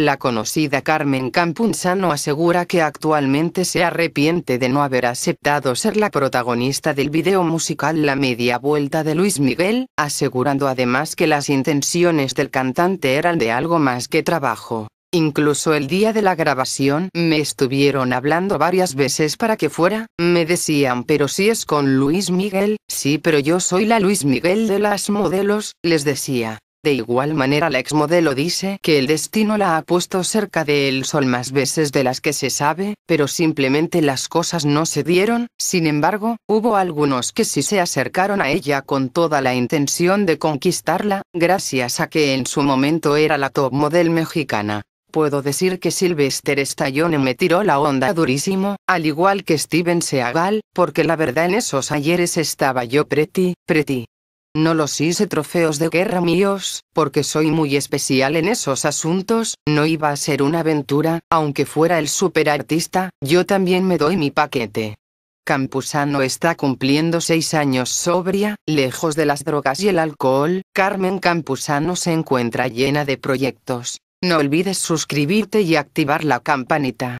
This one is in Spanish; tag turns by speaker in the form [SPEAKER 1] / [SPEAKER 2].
[SPEAKER 1] La conocida Carmen Campunzano asegura que actualmente se arrepiente de no haber aceptado ser la protagonista del video musical La Media Vuelta de Luis Miguel, asegurando además que las intenciones del cantante eran de algo más que trabajo. Incluso el día de la grabación me estuvieron hablando varias veces para que fuera, me decían pero si es con Luis Miguel, sí pero yo soy la Luis Miguel de las modelos, les decía, de igual manera la exmodelo dice que el destino la ha puesto cerca de él sol más veces de las que se sabe, pero simplemente las cosas no se dieron, sin embargo, hubo algunos que sí se acercaron a ella con toda la intención de conquistarla, gracias a que en su momento era la top model mexicana. Puedo decir que Sylvester Stallone me tiró la onda durísimo, al igual que Steven Seagal, porque la verdad en esos ayeres estaba yo pretty, pretty. No los hice trofeos de guerra míos, porque soy muy especial en esos asuntos, no iba a ser una aventura, aunque fuera el superartista, yo también me doy mi paquete. Campuzano está cumpliendo seis años sobria, lejos de las drogas y el alcohol, Carmen Campuzano se encuentra llena de proyectos. No olvides suscribirte y activar la campanita.